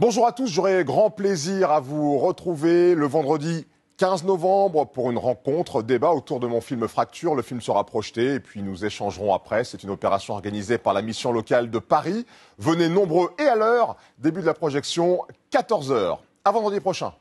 Bonjour à tous, j'aurai grand plaisir à vous retrouver le vendredi 15 novembre pour une rencontre, débat autour de mon film Fracture. Le film sera projeté et puis nous échangerons après. C'est une opération organisée par la mission locale de Paris. Venez nombreux et à l'heure, début de la projection 14h. À vendredi prochain.